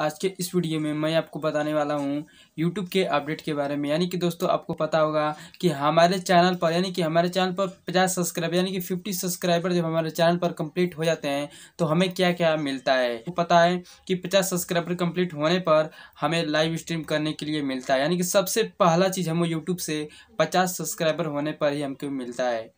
आज के इस वीडियो में मैं आपको बताने वाला हूँ यूट्यूब के अपडेट के बारे में यानी कि दोस्तों आपको पता होगा कि हमारे चैनल पर यानी कि हमारे चैनल पर पचास सब्सक्राइबर यानी कि फिफ्टी सब्सक्राइबर जब हमारे चैनल पर कंप्लीट हो जाते हैं तो हमें क्या क्या मिलता है तो पता है कि पचास सब्सक्राइबर कंप्लीट होने पर हमें लाइव स्ट्रीम करने के लिए मिलता है यानी कि सबसे पहला चीज़ हमें यूट्यूब से पचास सब्सक्राइबर होने पर ही हमको मिलता है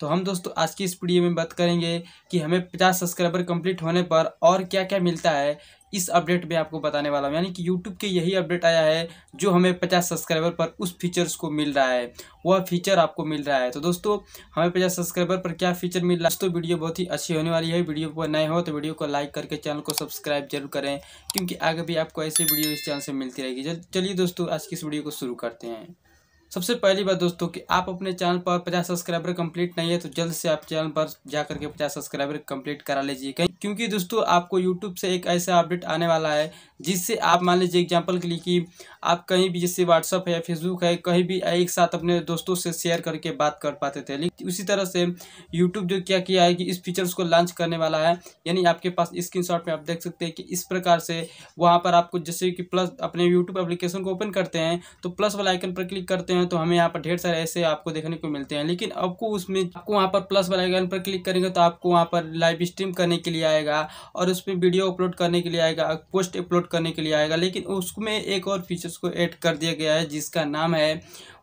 तो हम दोस्तों आज की इस वीडियो में बात करेंगे कि हमें पचास सब्सक्राइबर कंप्लीट होने पर और क्या क्या मिलता है इस अपडेट में आपको बताने वाला हूँ यानी कि यूट्यूब के यही अपडेट आया है जो हमें पचास सब्सक्राइबर पर उस फीचर्स को मिल रहा है वह फीचर आपको मिल रहा है तो दोस्तों हमें पचास सब्सक्राइबर पर क्या फीचर मिल रहा है तो दोस्तों वीडियो बहुत ही अच्छी होने वाली है वीडियो पर नए हो तो वीडियो को लाइक करके चैनल को सब्सक्राइब जरूर करें क्योंकि आगे भी आपको ऐसी वीडियो इस चैनल से मिलती रहेगी चलिए दोस्तों आज की इस वीडियो को शुरू करते हैं सबसे पहली बात दोस्तों कि आप अपने चैनल पर पचास सब्सक्राइबर कंप्लीट नहीं है तो जल्द से आप चैनल पर जा करके पचास सब्सक्राइबर कंप्लीट करा लीजिए क्योंकि दोस्तों आपको यूट्यूब से एक ऐसा अपडेट आने वाला है जिससे आप मान लीजिए एग्जाम्पल के लिए कि आप कहीं भी जैसे व्हाट्सअप है फेसबुक है कहीं भी एक साथ अपने दोस्तों से शेयर करके बात कर पाते थे लेकिन उसी तरह से यूट्यूब जो क्या किया है कि इस फीचर्स को लॉन्च करने वाला है यानी आपके पास स्क्रीन में आप देख सकते हैं कि इस प्रकार से वहाँ पर आपको जैसे कि प्लस अपने यूट्यूब एप्लीकेशन को ओपन करते हैं तो प्लस वाला आइकन पर क्लिक करते हैं हैं तो हमें यहाँ पर ढेर सारे ऐसे आपको देखने को मिलते हैं लेकिन आपको उसमें आपको वहाँ पर प्लस वाले आइकन पर क्लिक करेंगे तो आपको वहाँ पर लाइव स्ट्रीम करने के लिए आएगा और उसमें वीडियो अपलोड करने के लिए आएगा पोस्ट अपलोड करने के लिए आएगा लेकिन उसमें एक और फीचर्स को ऐड कर दिया गया है जिसका नाम है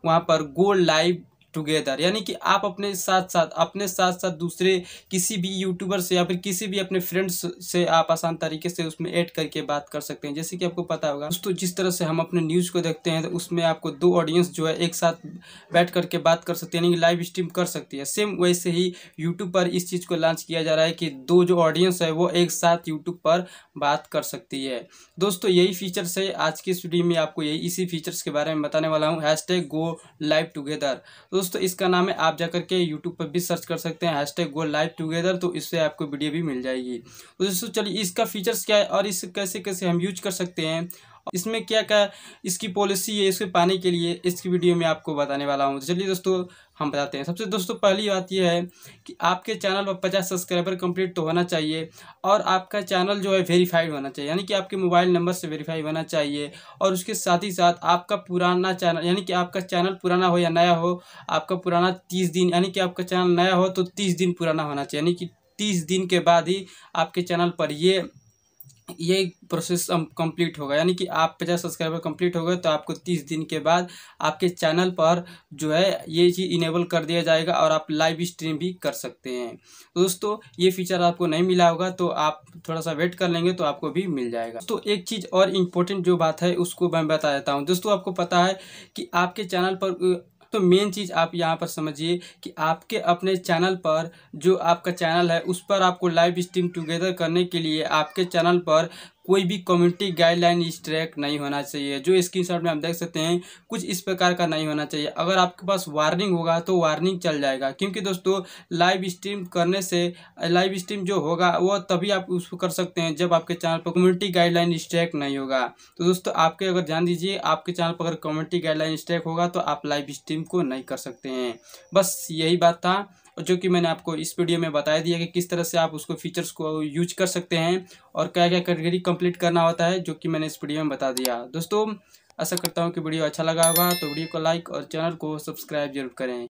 वहाँ पर गो लाइव टुगेदर यानी कि आप अपने साथ साथ अपने साथ साथ दूसरे किसी भी यूट्यूबर से या फिर किसी भी अपने फ्रेंड्स से आप आसान तरीके से उसमें ऐड करके बात कर सकते हैं जैसे कि आपको पता होगा दोस्तों जिस तरह से हम अपने न्यूज़ को देखते हैं तो उसमें आपको दो ऑडियंस जो है एक साथ बैठ करके बात कर सकते हैं यानी कि लाइव स्ट्रीम कर सकती है सेम वैसे ही यूट्यूब पर इस चीज़ को लॉन्च किया जा रहा है कि दो जो ऑडियंस है वो एक साथ यूट्यूब पर बात कर सकती है दोस्तों यही फीचर्स है आज की स्टीडियो में आपको यही इसी फीचर्स के बारे में बताने वाला हूँ hashtag go live together दोस्तों इसका नाम है आप जा करके यूट्यूब पर भी सर्च कर सकते हैं hashtag go live together तो इससे आपको वीडियो भी मिल जाएगी तो दोस्तों चलिए इसका फीचर्स क्या है और इस कैसे कैसे हम यूज कर सकते हैं इसमें क्या क्या इसकी पॉलिसी है इसके पाने के लिए इसकी वीडियो में आपको बताने वाला हूँ तो चलिए दोस्तों हम बताते हैं सबसे दोस्तों पहली बात यह है कि आपके चैनल पर पचास सब्सक्राइबर कंप्लीट तो होना चाहिए और आपका चैनल जो है वेरीफाइड होना चाहिए यानी कि आपके मोबाइल नंबर से वेरीफाई होना चाहिए और उसके साथ ही साथ आपका पुराना चैनल यानी कि आपका चैनल पुराना हो या नया हो आपका पुराना तीस दिन यानी कि आपका चैनल नया हो तो तीस दिन पुराना होना चाहिए यानी कि तीस दिन के बाद ही आपके चैनल पर ये ये प्रोसेस कंप्लीट होगा यानी कि आप पचास सब्सक्राइबर कंप्लीट हो गए तो आपको तीस दिन के बाद आपके चैनल पर जो है ये चीज़ इनेबल कर दिया जाएगा और आप लाइव स्ट्रीम भी कर सकते हैं तो दोस्तों ये फीचर आपको नहीं मिला होगा तो आप थोड़ा सा वेट कर लेंगे तो आपको भी मिल जाएगा तो एक चीज़ और इम्पोर्टेंट जो बात है उसको मैं बता देता हूँ दोस्तों आपको पता है कि आपके चैनल पर तो मेन चीज़ आप यहाँ पर समझिए कि आपके अपने चैनल पर जो आपका चैनल है उस पर आपको लाइव स्ट्रीम टुगेदर करने के लिए आपके चैनल पर कोई भी कम्युनिटी गाइडलाइन इस ट्रैक नहीं होना चाहिए जो स्क्रीन शॉट में हम देख सकते हैं कुछ इस प्रकार का नहीं होना चाहिए अगर आपके पास वार्निंग होगा तो वार्निंग चल जाएगा क्योंकि दोस्तों लाइव स्ट्रीम करने से लाइव स्ट्रीम जो होगा वो तभी आप उसको कर सकते हैं जब आपके चैनल पर कम्युनिटी गाइडलाइन स्ट्रैक नहीं होगा तो दोस्तों आपके अगर ध्यान दीजिए आपके चैनल पर अगर कम्युनिटी गाइडलाइन स्ट्रैक होगा तो आप लाइव स्ट्रीम को नहीं कर सकते हैं बस यही बात था जो कि मैंने आपको इस वीडियो में बताया दिया कि किस तरह से आप उसको फीचर्स को यूज कर सकते हैं और क्या क्या कैटेगरी कंप्लीट करना होता है जो कि मैंने इस वीडियो में बता दिया दोस्तों ऐसा करता हूँ कि वीडियो अच्छा लगा होगा तो वीडियो को लाइक और चैनल को सब्सक्राइब जरूर करें